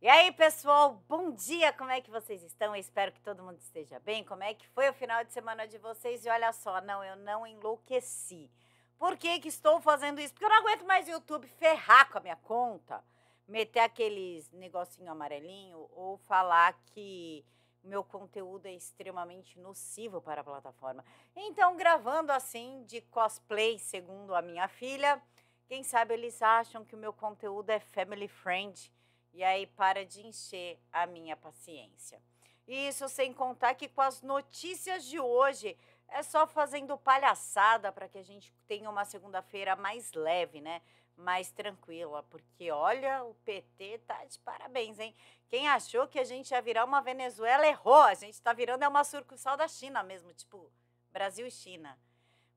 E aí, pessoal, bom dia! Como é que vocês estão? Eu espero que todo mundo esteja bem. Como é que foi o final de semana de vocês? E olha só, não, eu não enlouqueci. Por que, que estou fazendo isso? Porque eu não aguento mais o YouTube ferrar com a minha conta, meter aqueles negocinho amarelinho ou falar que meu conteúdo é extremamente nocivo para a plataforma. Então, gravando assim de cosplay, segundo a minha filha, quem sabe eles acham que o meu conteúdo é family friend e aí para de encher a minha paciência. E isso sem contar que com as notícias de hoje é só fazendo palhaçada para que a gente tenha uma segunda-feira mais leve, né? Mais tranquila, porque olha, o PT tá de parabéns, hein? Quem achou que a gente ia virar uma Venezuela errou. A gente tá virando é uma sucursal da China mesmo, tipo Brasil e China.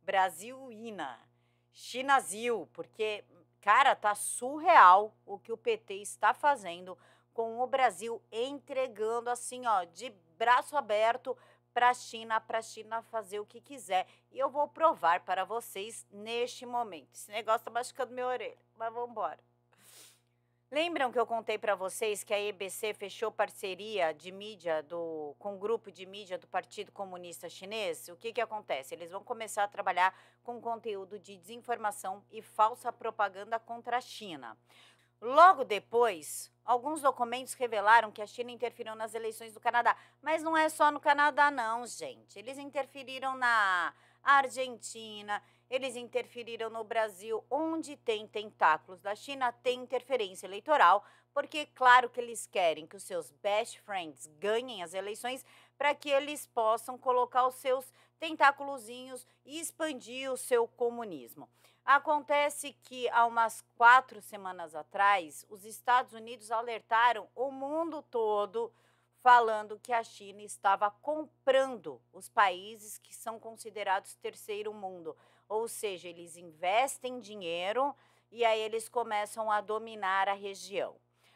Brasil-ina. Chinazil, porque Cara, tá surreal o que o PT está fazendo com o Brasil entregando assim, ó, de braço aberto para a China, para a China fazer o que quiser. E eu vou provar para vocês neste momento. Esse negócio tá machucando minha orelha, mas vamos embora. Lembram que eu contei para vocês que a EBC fechou parceria de mídia do, com o grupo de mídia do Partido Comunista Chinês? O que, que acontece? Eles vão começar a trabalhar com conteúdo de desinformação e falsa propaganda contra a China. Logo depois, alguns documentos revelaram que a China interferiu nas eleições do Canadá. Mas não é só no Canadá, não, gente. Eles interferiram na Argentina, eles interferiram no Brasil, onde tem tentáculos da China, tem interferência eleitoral, porque é claro que eles querem que os seus best friends ganhem as eleições para que eles possam colocar os seus tentáculozinhos e expandir o seu comunismo. Acontece que há umas quatro semanas atrás, os Estados Unidos alertaram o mundo todo falando que a China estava comprando os países que são considerados terceiro mundo, ou seja, eles investem dinheiro e aí eles começam a dominar a região.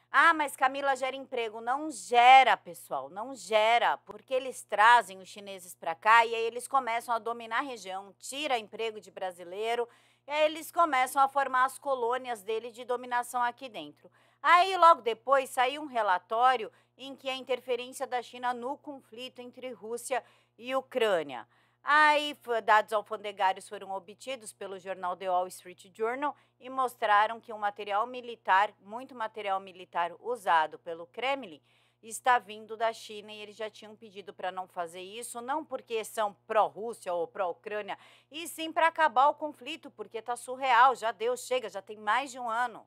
Ah, mas Camila gera emprego. Não gera, pessoal, não gera, porque eles trazem os chineses para cá e aí eles começam a dominar a região, tira emprego de brasileiro, e aí eles começam a formar as colônias dele de dominação aqui dentro. Aí, logo depois, saiu um relatório em que a interferência da China no conflito entre Rússia e Ucrânia. Aí, dados alfandegários foram obtidos pelo jornal The Wall Street Journal e mostraram que um material militar, muito material militar usado pelo Kremlin, está vindo da China e eles já tinham pedido para não fazer isso, não porque são pró-Rússia ou pró-Ucrânia, e sim para acabar o conflito, porque está surreal, já deu, chega, já tem mais de um ano.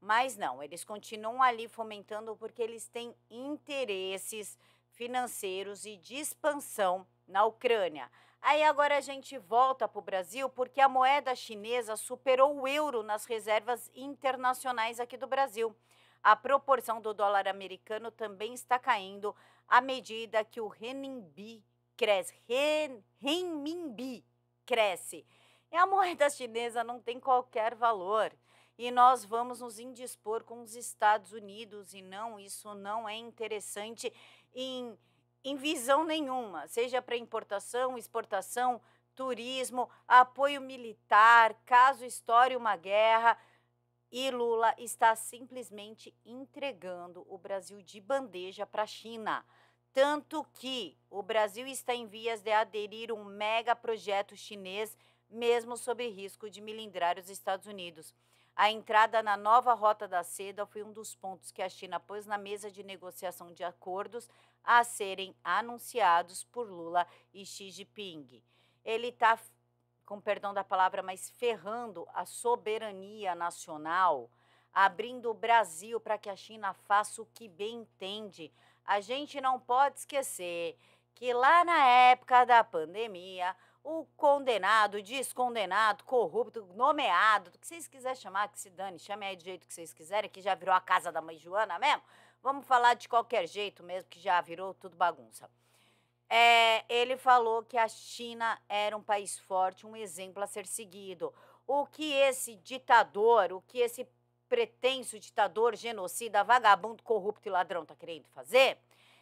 Mas não, eles continuam ali fomentando porque eles têm interesses financeiros e de expansão na Ucrânia. Aí agora a gente volta para o Brasil porque a moeda chinesa superou o euro nas reservas internacionais aqui do Brasil. A proporção do dólar americano também está caindo à medida que o renminbi cresce. Ren, renminbi cresce. E a moeda chinesa não tem qualquer valor. E nós vamos nos indispor com os Estados Unidos e não, isso não é interessante em em visão nenhuma, seja para importação, exportação, turismo, apoio militar, caso estoure uma guerra. E Lula está simplesmente entregando o Brasil de bandeja para a China. Tanto que o Brasil está em vias de aderir um mega projeto chinês, mesmo sob risco de milindrar os Estados Unidos. A entrada na nova Rota da Seda foi um dos pontos que a China pôs na mesa de negociação de acordos a serem anunciados por Lula e Xi Jinping. Ele está, com perdão da palavra, mas ferrando a soberania nacional, abrindo o Brasil para que a China faça o que bem entende. A gente não pode esquecer que lá na época da pandemia, o condenado, descondenado, corrupto, nomeado, do que vocês quiserem chamar, que se dane, chame aí do jeito que vocês quiserem, que já virou a casa da mãe Joana mesmo. Vamos falar de qualquer jeito mesmo, que já virou tudo bagunça. É, ele falou que a China era um país forte, um exemplo a ser seguido. O que esse ditador, o que esse pretenso ditador, genocida, vagabundo, corrupto e ladrão está querendo fazer,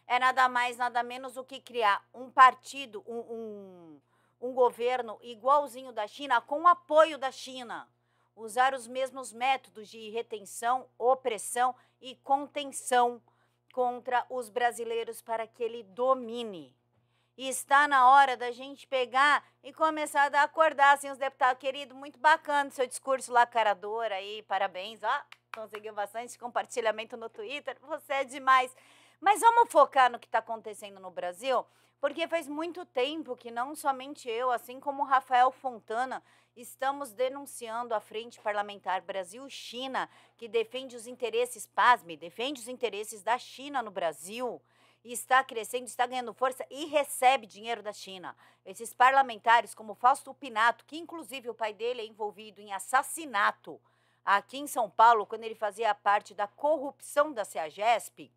é nada mais, nada menos do que criar um partido, um, um um governo igualzinho da China, com o apoio da China, usar os mesmos métodos de retenção, opressão e contenção contra os brasileiros para que ele domine. E está na hora da gente pegar e começar a dar acordar, assim, os deputados. Querido, muito bacana seu discurso lacarador aí, parabéns. Ó, conseguiu bastante compartilhamento no Twitter, você é demais. Mas vamos focar no que está acontecendo no Brasil? Porque faz muito tempo que não somente eu, assim como Rafael Fontana, estamos denunciando a Frente Parlamentar Brasil-China, que defende os interesses, pasme, defende os interesses da China no Brasil está crescendo, está ganhando força e recebe dinheiro da China. Esses parlamentares, como Fausto Pinato, que inclusive o pai dele é envolvido em assassinato aqui em São Paulo, quando ele fazia parte da corrupção da CEAGESP,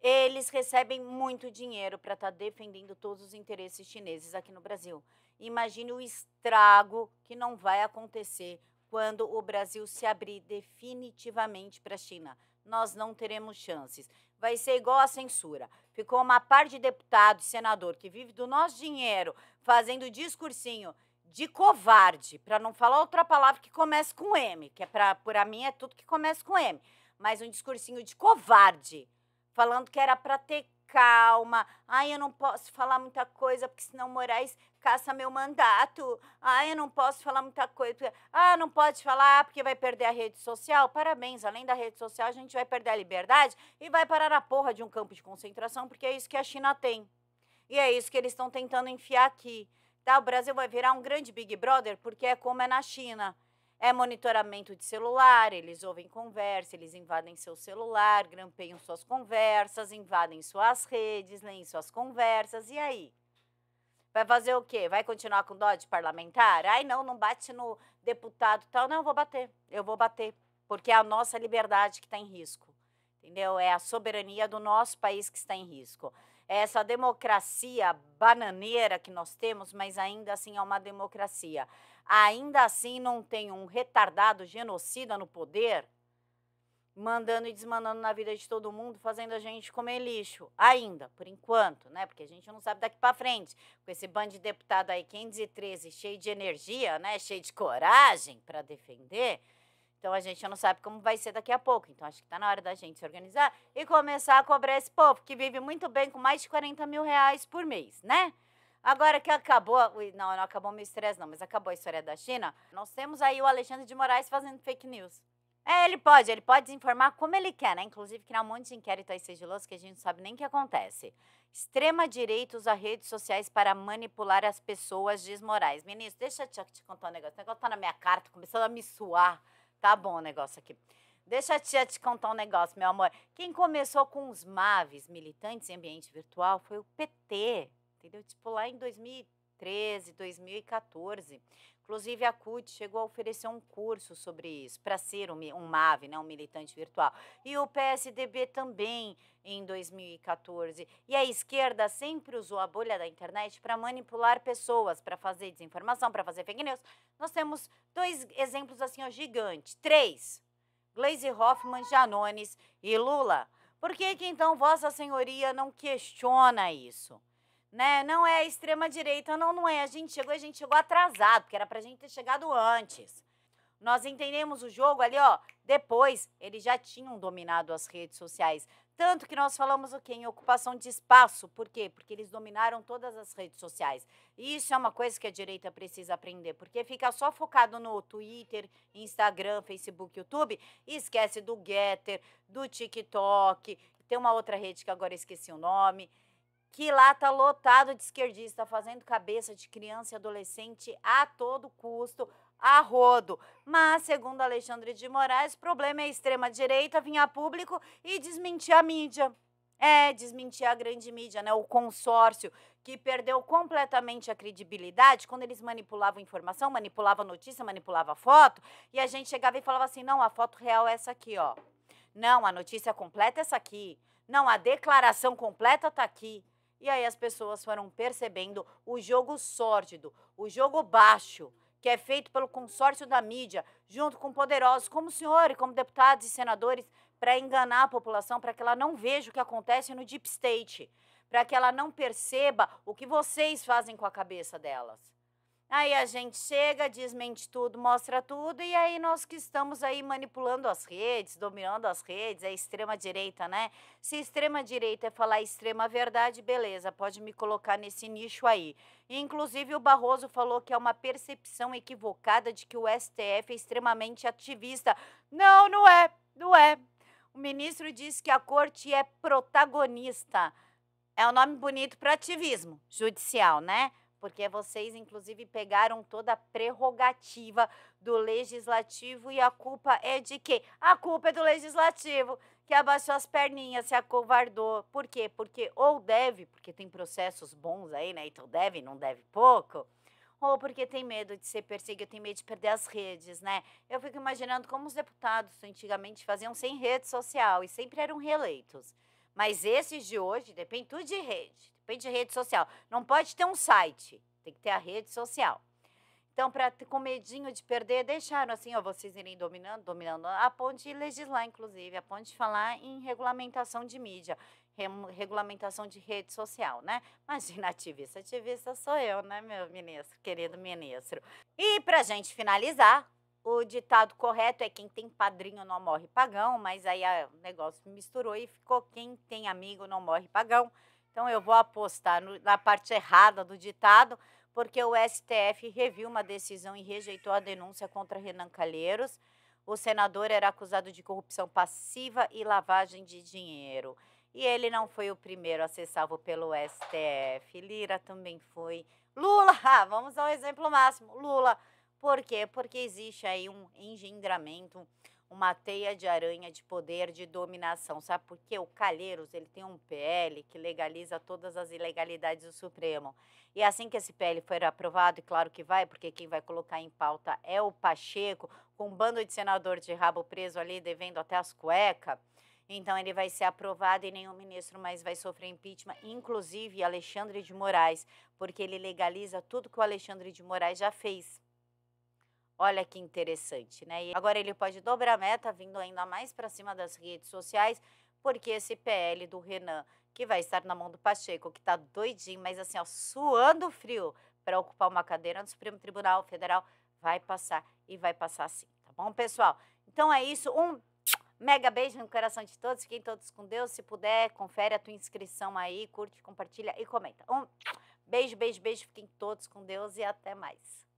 eles recebem muito dinheiro para estar tá defendendo todos os interesses chineses aqui no Brasil. Imagine o estrago que não vai acontecer quando o Brasil se abrir definitivamente para a China. Nós não teremos chances. Vai ser igual a censura. Ficou uma par de deputado e senador que vive do nosso dinheiro fazendo discursinho de covarde, para não falar outra palavra que comece com M, que é para mim é tudo que começa com M, mas um discursinho de covarde falando que era para ter calma. Ai, eu não posso falar muita coisa, porque senão Moraes caça meu mandato. Ai, eu não posso falar muita coisa. Porque... Ah, não pode falar porque vai perder a rede social. Parabéns, além da rede social, a gente vai perder a liberdade e vai parar a porra de um campo de concentração, porque é isso que a China tem. E é isso que eles estão tentando enfiar aqui. Tá? O Brasil vai virar um grande Big Brother, porque é como é na China. É monitoramento de celular, eles ouvem conversa, eles invadem seu celular, grampeiam suas conversas, invadem suas redes, leem suas conversas, e aí? Vai fazer o quê? Vai continuar com dó de parlamentar? Ai, não, não bate no deputado tal. Não, eu vou bater, eu vou bater, porque é a nossa liberdade que está em risco, entendeu? É a soberania do nosso país que está em risco essa democracia bananeira que nós temos, mas ainda assim é uma democracia. Ainda assim não tem um retardado genocida no poder, mandando e desmandando na vida de todo mundo, fazendo a gente comer lixo. Ainda, por enquanto, né? Porque a gente não sabe daqui para frente. Com esse bando de deputado aí, 513, cheio de energia, né? Cheio de coragem para defender então a gente não sabe como vai ser daqui a pouco. Então acho que está na hora da gente se organizar e começar a cobrar esse povo que vive muito bem com mais de 40 mil reais por mês, né? Agora que acabou, não, não acabou meu estresse não, mas acabou a história da China, nós temos aí o Alexandre de Moraes fazendo fake news. É, ele pode, ele pode desinformar como ele quer, né? Inclusive criar um monte de inquérito aí sigiloso que a gente não sabe nem o que acontece. Extrema-direita usa redes sociais para manipular as pessoas, diz Moraes. Ministro, deixa eu te, te contar um negócio. O negócio tá na minha carta, começando a me suar. Tá bom o negócio aqui. Deixa a tia te contar um negócio, meu amor. Quem começou com os MAVs, militantes em ambiente virtual, foi o PT, entendeu? Tipo, lá em 2013, 2014. Inclusive, a CUT chegou a oferecer um curso sobre isso, para ser um, um MAV, né, um militante virtual. E o PSDB também, em 2014. E a esquerda sempre usou a bolha da internet para manipular pessoas, para fazer desinformação, para fazer fake news. Nós temos dois exemplos assim, ó, gigantes. Três. Glaze Hoffman, Janones e Lula. Por que, que então Vossa Senhoria não questiona isso? né? Não é a extrema direita, não, não é. A gente chegou, a gente chegou atrasado, porque era pra gente ter chegado antes. Nós entendemos o jogo ali, ó. Depois, eles já tinham dominado as redes sociais. Tanto que nós falamos o quê? Em ocupação de espaço. Por quê? Porque eles dominaram todas as redes sociais. E isso é uma coisa que a direita precisa aprender, porque fica só focado no Twitter, Instagram, Facebook, YouTube, e esquece do Getter, do TikTok, tem uma outra rede que agora esqueci o nome que lá tá lotado de esquerdista, fazendo cabeça de criança e adolescente a todo custo, a rodo. Mas, segundo Alexandre de Moraes, o problema é a extrema-direita vir a público e desmentir a mídia. É, desmentir a grande mídia, né? O consórcio que perdeu completamente a credibilidade quando eles manipulavam informação, manipulavam notícia, manipulavam foto, e a gente chegava e falava assim: "Não, a foto real é essa aqui, ó. Não, a notícia completa é essa aqui. Não, a declaração completa tá aqui. E aí as pessoas foram percebendo o jogo sórdido, o jogo baixo, que é feito pelo consórcio da mídia, junto com poderosos como o senhor e como deputados e senadores, para enganar a população, para que ela não veja o que acontece no deep state, para que ela não perceba o que vocês fazem com a cabeça delas. Aí a gente chega, desmente tudo, mostra tudo, e aí nós que estamos aí manipulando as redes, dominando as redes, é extrema-direita, né? Se extrema-direita é falar extrema-verdade, beleza, pode me colocar nesse nicho aí. Inclusive, o Barroso falou que é uma percepção equivocada de que o STF é extremamente ativista. Não, não é, não é. O ministro disse que a corte é protagonista. É um nome bonito para ativismo judicial, né? porque vocês, inclusive, pegaram toda a prerrogativa do legislativo e a culpa é de quem? A culpa é do legislativo, que abaixou as perninhas, se acovardou. Por quê? Porque ou deve, porque tem processos bons aí, né? Então deve, não deve pouco. Ou porque tem medo de ser perseguido, tem medo de perder as redes, né? Eu fico imaginando como os deputados antigamente faziam sem rede social e sempre eram reeleitos. Mas esses de hoje dependem tudo de rede Depende de rede social. Não pode ter um site, tem que ter a rede social. Então, para com medinho de perder, deixaram assim, ó, vocês irem dominando, dominando, a ponto de legislar, inclusive, a ponto de falar em regulamentação de mídia, regulamentação de rede social, né? Imagina, ativista, ativista sou eu, né, meu ministro, querido ministro. E para gente finalizar, o ditado correto é quem tem padrinho não morre pagão, mas aí ah, o negócio misturou e ficou quem tem amigo não morre pagão. Então, eu vou apostar no, na parte errada do ditado, porque o STF reviu uma decisão e rejeitou a denúncia contra Renan Calheiros. O senador era acusado de corrupção passiva e lavagem de dinheiro. E ele não foi o primeiro a ser salvo pelo STF. Lira também foi. Lula, vamos ao exemplo máximo. Lula, por quê? Porque existe aí um engendramento uma teia de aranha de poder de dominação. Sabe por quê? O Calheiros ele tem um PL que legaliza todas as ilegalidades do Supremo. E é assim que esse PL for aprovado, e claro que vai, porque quem vai colocar em pauta é o Pacheco, com um bando de senador de rabo preso ali, devendo até as cuecas. Então ele vai ser aprovado e nenhum ministro mais vai sofrer impeachment, inclusive Alexandre de Moraes, porque ele legaliza tudo que o Alexandre de Moraes já fez. Olha que interessante, né? E agora ele pode dobrar a meta, vindo ainda mais para cima das redes sociais, porque esse PL do Renan, que vai estar na mão do Pacheco, que está doidinho, mas assim, ó, suando frio para ocupar uma cadeira no Supremo Tribunal Federal, vai passar e vai passar sim, tá bom, pessoal? Então é isso, um mega beijo no coração de todos, fiquem todos com Deus, se puder, confere a tua inscrição aí, curte, compartilha e comenta. Um beijo, beijo, beijo, fiquem todos com Deus e até mais.